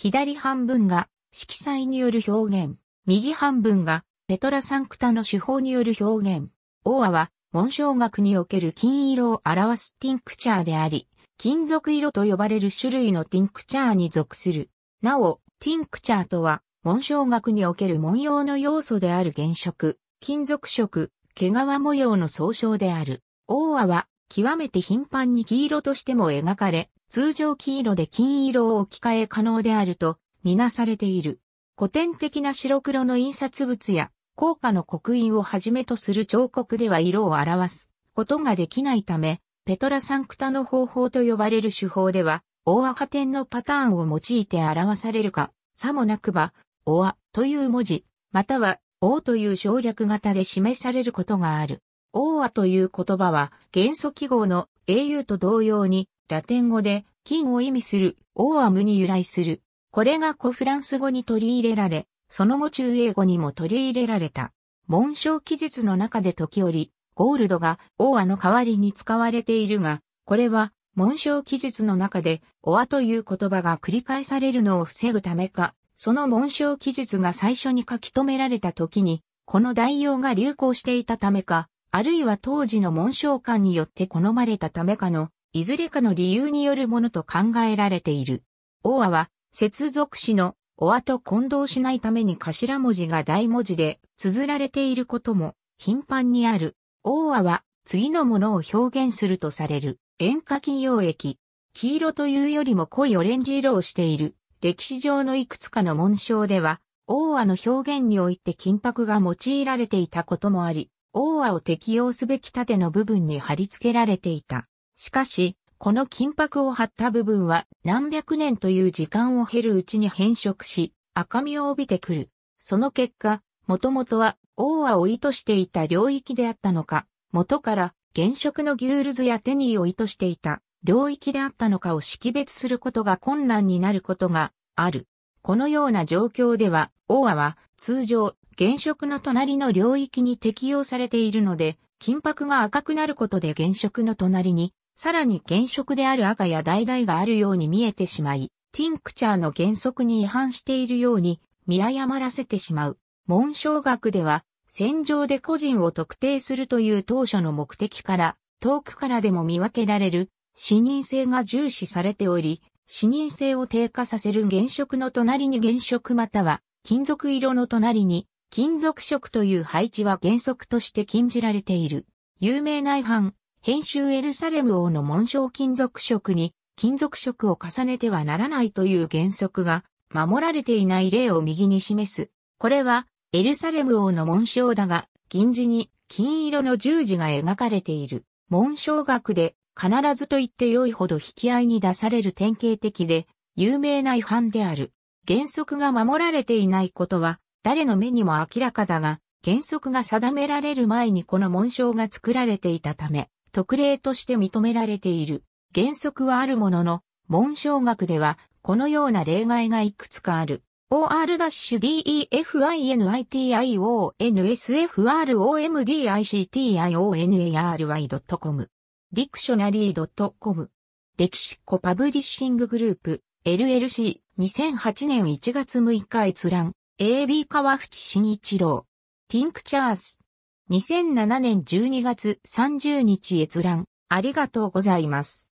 左半分が色彩による表現、右半分がペトラサンクタの手法による表現。オーアは紋章学における金色を表すティンクチャーであり、金属色と呼ばれる種類のティンクチャーに属する。なお、ティンクチャーとは、紋章学における文様の要素である原色、金属色、毛皮模様の総称である。オーアは極めて頻繁に黄色としても描かれ、通常黄色で金色を置き換え可能であると、みなされている。古典的な白黒の印刷物や、硬貨の刻印をはじめとする彫刻では色を表すことができないため、ペトラサンクタの方法と呼ばれる手法では、大アハ点のパターンを用いて表されるか、さもなくば、オアという文字、または、オという省略型で示されることがある。オーアという言葉は元素記号の英雄と同様にラテン語で金を意味するオーアムに由来する。これが古フランス語に取り入れられ、その後中英語にも取り入れられた。文章記述の中で時折、ゴールドがオーアの代わりに使われているが、これは文章記述の中で、オアという言葉が繰り返されるのを防ぐためか、その文章記述が最初に書き留められた時に、この代用が流行していたためか、あるいは当時の紋章官によって好まれたためかの、いずれかの理由によるものと考えられている。大和は、接続詞のおアと混同しないために頭文字が大文字で綴られていることも頻繁にある。大和は次のものを表現するとされる。塩化金溶液。黄色というよりも濃いオレンジ色をしている。歴史上のいくつかの紋章では、大和の表現において金箔が用いられていたこともあり、ー和を適用すべき盾の部分に貼り付けられていた。しかし、この金箔を貼った部分は何百年という時間を経るうちに変色し、赤みを帯びてくる。その結果、もともとは王和を意図していた領域であったのか、元から現職のギュールズやテニーを意図していた領域であったのかを識別することが困難になることがある。このような状況では、ー和は通常原色の隣の領域に適用されているので、金箔が赤くなることで原色の隣に、さらに原色である赤や橙があるように見えてしまい、ティンクチャーの原則に違反しているように見誤らせてしまう。紋章学では、戦場で個人を特定するという当初の目的から、遠くからでも見分けられる、視認性が重視されており、視認性を低下させる原色の隣に原色または、金属色の隣に金属色という配置は原則として禁じられている。有名な違反、編集エルサレム王の紋章金属色に金属色を重ねてはならないという原則が守られていない例を右に示す。これはエルサレム王の紋章だが、銀字に金色の十字が描かれている。紋章学で必ずと言って良いほど引き合いに出される典型的で有名な違反である。原則が守られていないことは誰の目にも明らかだが、原則が定められる前にこの紋章が作られていたため、特例として認められている。原則はあるものの、紋章学では、このような例外がいくつかある。or-definitionitionsfromdictionary.com ディクショナリー .com 歴史コパブリッシンググループ LLC2008 年1月6日閲覧 AB 川淵慎一郎。ティンクチャース。2007年12月30日閲覧。ありがとうございます。